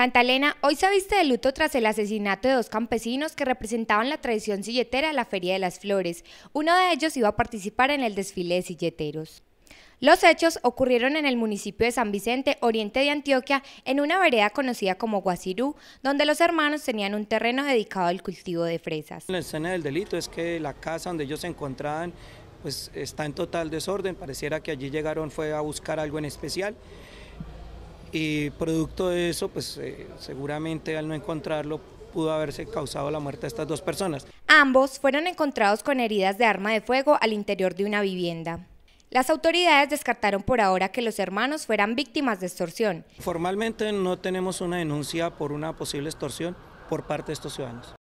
Santa Elena hoy se viste de luto tras el asesinato de dos campesinos que representaban la tradición silletera de la Feria de las Flores. Uno de ellos iba a participar en el desfile de silleteros. Los hechos ocurrieron en el municipio de San Vicente, oriente de Antioquia, en una vereda conocida como Guasirú, donde los hermanos tenían un terreno dedicado al cultivo de fresas. La escena del delito es que la casa donde ellos se encontraban pues, está en total desorden, pareciera que allí llegaron fue a buscar algo en especial y producto de eso, pues eh, seguramente al no encontrarlo pudo haberse causado la muerte de estas dos personas. Ambos fueron encontrados con heridas de arma de fuego al interior de una vivienda. Las autoridades descartaron por ahora que los hermanos fueran víctimas de extorsión. Formalmente no tenemos una denuncia por una posible extorsión por parte de estos ciudadanos.